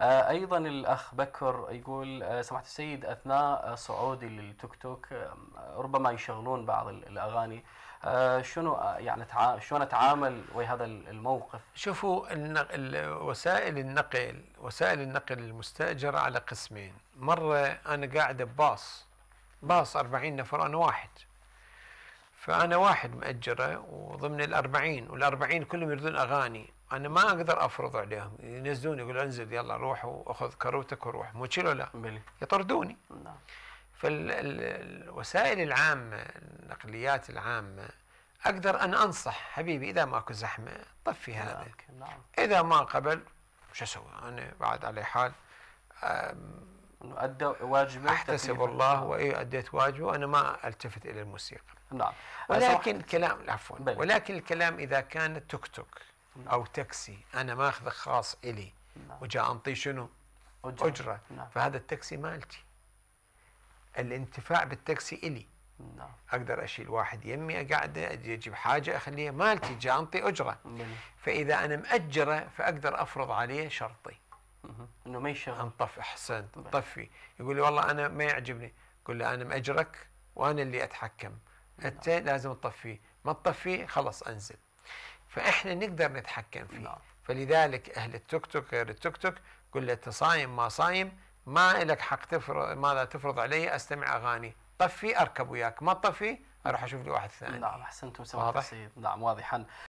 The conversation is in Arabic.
آه، ايضا الاخ بكر يقول آه، سماحه السيد اثناء آه، صعودي للتوك توك ربما يشغلون بعض الاغاني شنو يعني شلون اتعامل ويا هذا الموقف؟ شوفوا وسائل النقل وسائل النقل المستاجره على قسمين، مره انا قاعد بباص باص 40 نفر انا واحد فانا واحد ماجره وضمن ال 40 وال 40 كلهم يريدون اغاني انا ما اقدر افرض عليهم ينزلوني يقول انزل يلا روح واخذ كروتك وروح مو كذا لا بلي. يطردوني نعم فالوسائل العامه النقليات العامه اقدر ان انصح حبيبي اذا ماكو زحمه طفي هذا نعم. نعم. اذا ما قبل شو اسوي انا بعد على حال ادى واجبه احتسب الله واي اديت واجبه انا ما التفت الى الموسيقى نعم ولكن الكلام عفوا ولكن الكلام اذا كان توك توك او تاكسي انا ماخذه خاص الي نعم. وجا انطي شنو؟ اجره, أجرة. نعم. فهذا التاكسي مالتي الانتفاع بالتاكسي الي نعم. اقدر اشيل واحد يمي اقعده اجي اجيب حاجه اخليها مالتي جا انطي اجره مم. فاذا انا ماجره فاقدر افرض عليه شرطي مم. انه ما يشغل انطف احسنت طفي يقول لي والله انا ما يعجبني قل له انا ماجرك وانا اللي اتحكم نعم. انت لازم تطفيه ما تطفيه خلص انزل فاحنا نقدر نتحكم فيه نعم. فلذلك اهل التوك توك غير التوك توك قل له صايم ما صايم ما لك حق تفرض ماذا تفرض علي استمع اغاني طفي اركب وياك ما طفي اروح اشوف لي واحد ثاني نعم احسنتم سوى واضح؟ نعم واضحا